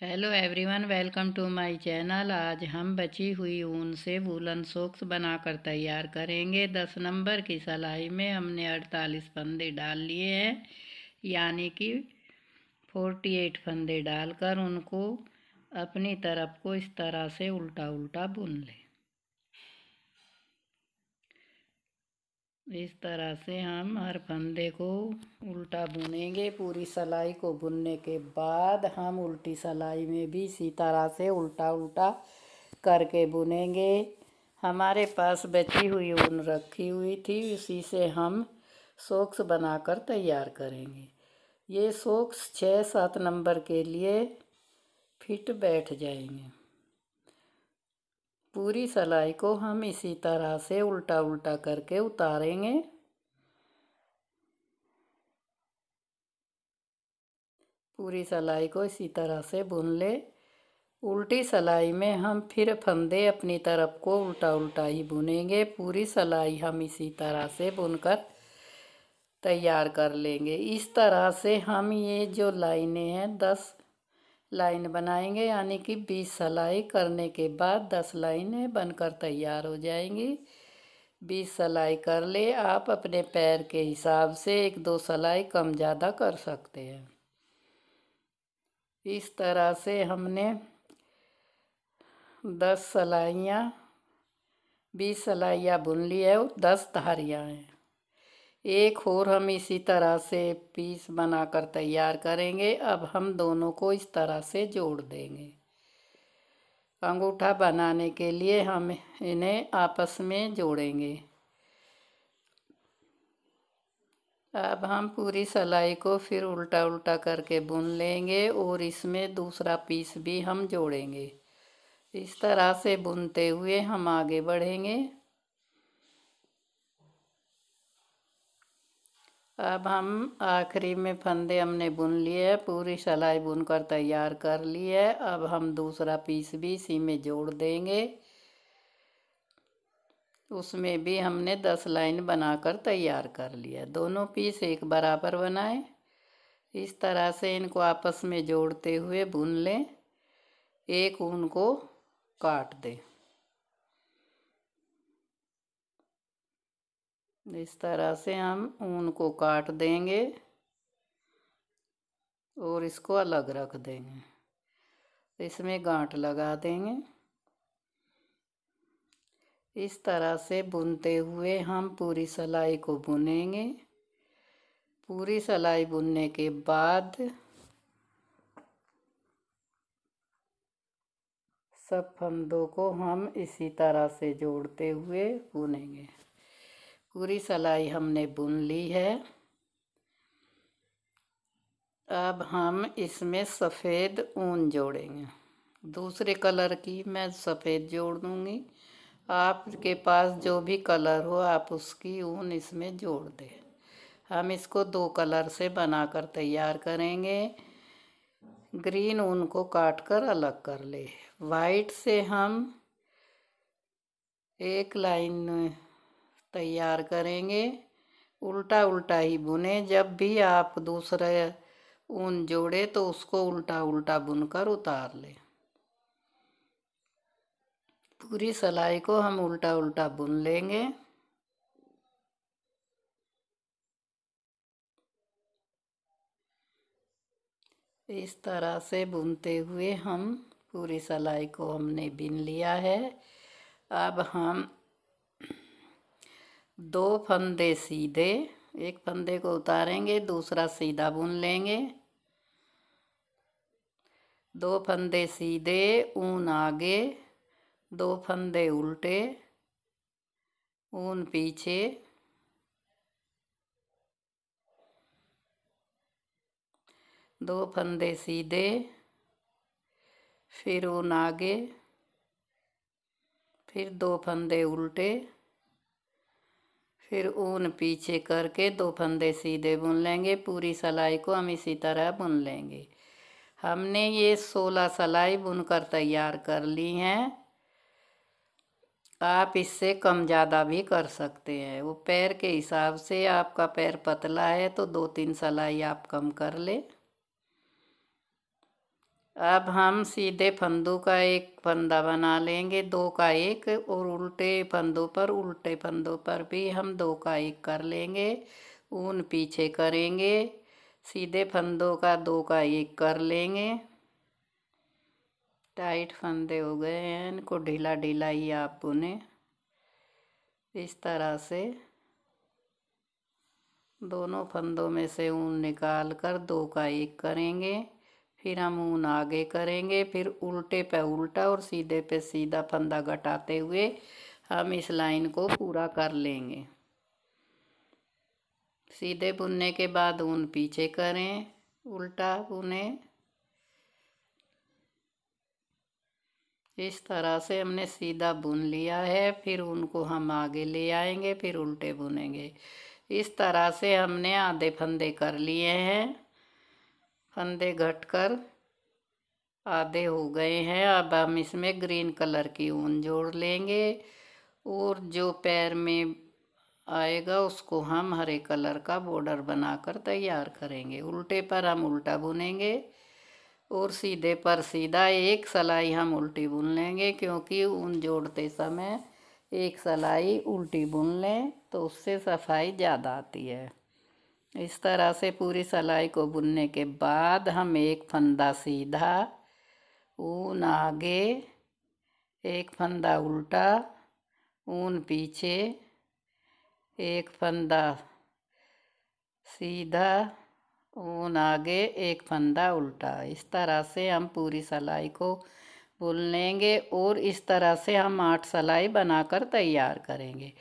hello everyone welcome to my channel आज हम बची हुई ऊन से वूलन सोक्स बनाकर तैयार करेंगे दस नंबर की सलाई में हमने अड़तालीस फंदे डाल लिए हैं यानी कि फोर्टी एट फंदे डालकर उनको अपनी तरफ को इस तरह से उल्टा उल्टा बुन लें इस तरह से हम हर फंदे को उल्टा बुनेंगे पूरी सलाई को बुनने के बाद हम उल्टी सलाई में भी इसी तरह से उल्टा उल्टा करके बुनेंगे हमारे पास बची हुई ऊन रखी हुई थी उसी से हम सोक्स बनाकर तैयार करेंगे ये सोक्स छः सात नंबर के लिए फिट बैठ जाएंगे पूरी सलाई को हम इसी तरह से उल्टा उल्टा करके उतारेंगे पूरी सलाई को इसी तरह से बुन ले उल्टी सलाई में हम फिर फंदे अपनी तरफ को उल्टा उल्टा ही बुनेंगे पूरी सलाई हम इसी तरह से बुनकर तैयार कर लेंगे इस तरह से हम ये जो लाइनें हैं दस लाइन बनाएंगे यानी कि बीस सलाई करने के बाद दस लाइनें बनकर तैयार हो जाएंगी बीस सलाई कर ले आप अपने पैर के हिसाब से एक दो सलाई कम ज़्यादा कर सकते हैं इस तरह से हमने दस सलाइयाँ बीस सलाइयाँ बुन ली है और दस धारियाँ हैं एक और हम इसी तरह से पीस बनाकर तैयार करेंगे अब हम दोनों को इस तरह से जोड़ देंगे अंगूठा बनाने के लिए हम इन्हें आपस में जोड़ेंगे अब हम पूरी सलाई को फिर उल्टा उल्टा करके बुन लेंगे और इसमें दूसरा पीस भी हम जोड़ेंगे इस तरह से बुनते हुए हम आगे बढ़ेंगे अब हम आखिरी में फंदे हमने बुन लिए हैं पूरी सलाई बुन कर तैयार कर ली है अब हम दूसरा पीस भी इसी में जोड़ देंगे उसमें भी हमने दस लाइन बनाकर तैयार कर लिया दोनों पीस एक बराबर बनाएं इस तरह से इनको आपस में जोड़ते हुए बुन लें एक ऊन को काट दें इस तरह से हम ऊन को काट देंगे और इसको अलग रख देंगे इसमें गांठ लगा देंगे इस तरह से बुनते हुए हम पूरी सलाई को बुनेंगे पूरी सलाई बुनने के बाद सब फंदों को हम इसी तरह से जोड़ते हुए बुनेंगे पूरी सलाई हमने बुन ली है अब हम इसमें सफ़ेद ऊन जोड़ेंगे दूसरे कलर की मैं सफ़ेद जोड़ दूँगी आपके पास जो भी कलर हो आप उसकी ऊन इसमें जोड़ दें हम इसको दो कलर से बनाकर तैयार करेंगे ग्रीन ऊन को काट कर अलग कर ले वाइट से हम एक लाइन तैयार करेंगे उल्टा उल्टा ही बुने जब भी आप दूसरे ऊन जोड़े तो उसको उल्टा उल्टा बुनकर उतार लें पूरी सलाई को हम उल्टा उल्टा बुन लेंगे इस तरह से बुनते हुए हम पूरी सलाई को हमने बिन लिया है अब हम दो फंदे सीधे एक फंदे को उतारेंगे दूसरा सीधा बुन लेंगे दो फंदे सीधे ऊन आगे दो फंदे उल्टे ऊन पीछे दो फंदे सीधे फिर ऊन आगे फिर दो फंदे उल्टे फिर ऊन पीछे करके दो फंदे सीधे बुन लेंगे पूरी सलाई को हम इसी तरह बुन लेंगे हमने ये सोलह सलाई बुनकर तैयार कर ली हैं आप इससे कम ज़्यादा भी कर सकते हैं वो पैर के हिसाब से आपका पैर पतला है तो दो तीन सलाई आप कम कर लें अब हम सीधे फंदू का एक फंदा बना लेंगे दो का एक और उल्टे फंदों पर उल्टे फंदों पर भी हम दो का एक कर लेंगे ऊन पीछे करेंगे सीधे फंदों का दो का एक कर लेंगे टाइट फंदे हो गए हैं इनको ढीला ढीला ही आप बुने इस तरह से दोनों फंदों में से ऊन निकाल कर दो का एक करेंगे फिर हम ऊन आगे करेंगे फिर उल्टे पे उल्टा और सीधे पे सीधा फंदा घटाते हुए हम इस लाइन को पूरा कर लेंगे सीधे बुनने के बाद ऊन पीछे करें उल्टा बुने इस तरह से हमने सीधा बुन लिया है फिर उनको हम आगे ले आएंगे फिर उल्टे बुनेंगे इस तरह से हमने आधे फंदे कर लिए हैं फंदे घटकर आधे हो गए हैं अब हम इसमें ग्रीन कलर की ऊन जोड़ लेंगे और जो पैर में आएगा उसको हम हरे कलर का बॉर्डर बनाकर तैयार करेंगे उल्टे पर हम उल्टा बुनेंगे और सीधे पर सीधा एक सलाई हम उल्टी बुन लेंगे क्योंकि ऊन जोड़ते समय एक सलाई उल्टी बुन लें तो उससे सफाई ज़्यादा आती है इस तरह से पूरी सलाई को बुनने के बाद हम एक फंदा सीधा ऊन आगे एक फंदा उल्टा ऊन पीछे एक फंदा सीधा ऊन आगे एक फंदा उल्टा इस तरह से हम पूरी सलाई को बुन लेंगे और इस तरह से हम आठ सलाई बनाकर तैयार करेंगे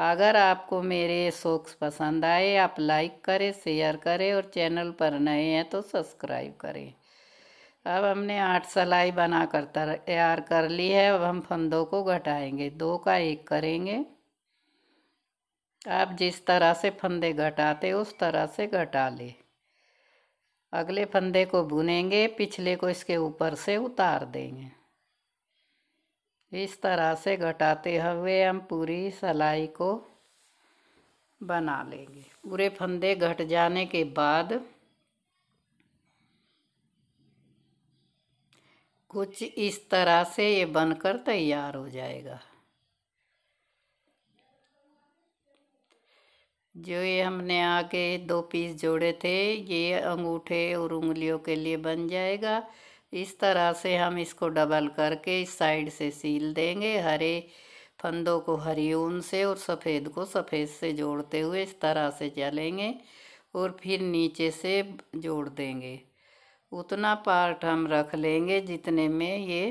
अगर आपको मेरे शोक्स पसंद आए आप लाइक करें शेयर करें और चैनल पर नए हैं तो सब्सक्राइब करें अब हमने आठ सलाई बना कर तैयार कर ली है अब हम फंदों को घटाएंगे दो का एक करेंगे आप जिस तरह से फंदे घटाते उस तरह से घटा ले अगले फंदे को बुनेंगे पिछले को इसके ऊपर से उतार देंगे इस तरह से घटाते हुए हम पूरी सलाई को बना लेंगे पूरे फंदे घट जाने के बाद कुछ इस तरह से ये बनकर तैयार हो जाएगा जो ये हमने आके दो पीस जोड़े थे ये अंगूठे और उंगलियों के लिए बन जाएगा इस तरह से हम इसको डबल करके इस साइड से सील देंगे हरे फंदों को हरी ऊन से और सफ़ेद को सफ़ेद से जोड़ते हुए इस तरह से चलेंगे और फिर नीचे से जोड़ देंगे उतना पार्ट हम रख लेंगे जितने में ये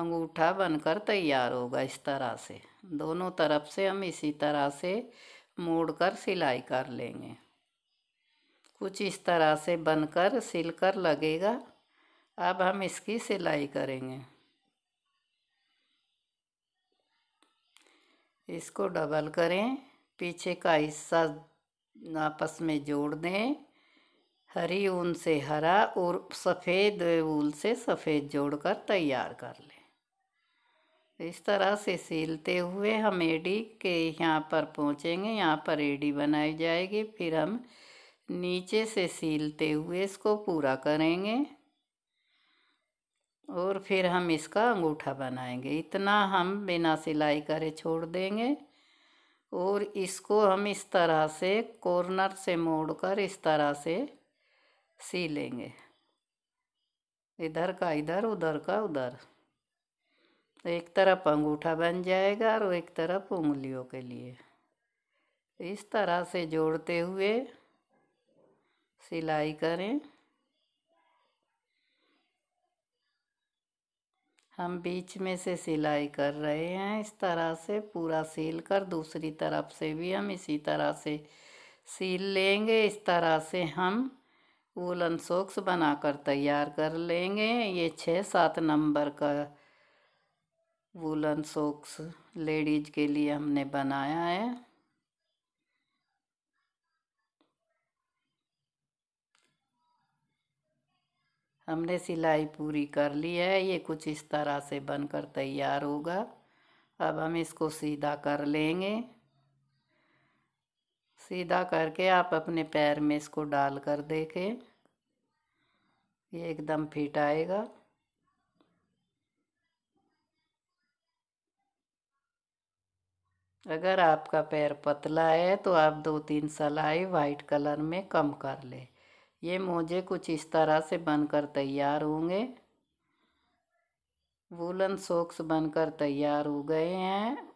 अंगूठा बनकर तैयार होगा इस तरह से दोनों तरफ से हम इसी तरह से मोड़ कर सिलाई कर लेंगे कुछ इस तरह से बनकर सिलकर लगेगा अब हम इसकी सिलाई करेंगे इसको डबल करें पीछे का हिस्सा आपस में जोड़ दें हरी ऊन से हरा और सफ़ेद ऊन से सफ़ेद जोड़कर तैयार कर लें इस तरह से सिलते हुए हम एडी के यहाँ पर पहुँचेंगे यहाँ पर एडी बनाई जाएगी फिर हम नीचे से सीलते हुए इसको पूरा करेंगे और फिर हम इसका अंगूठा बनाएंगे इतना हम बिना सिलाई करे छोड़ देंगे और इसको हम इस तरह से कॉर्नर से मोड़कर इस तरह से सी लेंगे इधर का इधर उधर का उधर एक तरफ अंगूठा बन जाएगा और एक तरफ उंगलियों के लिए इस तरह से जोड़ते हुए सिलाई करें हम बीच में से सिलाई कर रहे हैं इस तरह से पूरा सील कर दूसरी तरफ से भी हम इसी तरह से सील लेंगे इस तरह से हम वूलन सोक्स बनाकर तैयार कर लेंगे ये छः सात नंबर का वूलन सोक्स लेडीज के लिए हमने बनाया है हमने सिलाई पूरी कर ली है ये कुछ इस तरह से बनकर तैयार होगा अब हम इसको सीधा कर लेंगे सीधा करके आप अपने पैर में इसको डाल कर देखें ये एकदम फिट आएगा अगर आपका पैर पतला है तो आप दो तीन सलाई वाइट कलर में कम कर लें ये मोजे कुछ इस तरह से बनकर तैयार होंगे वूलन सॉक्स बनकर तैयार हो गए हैं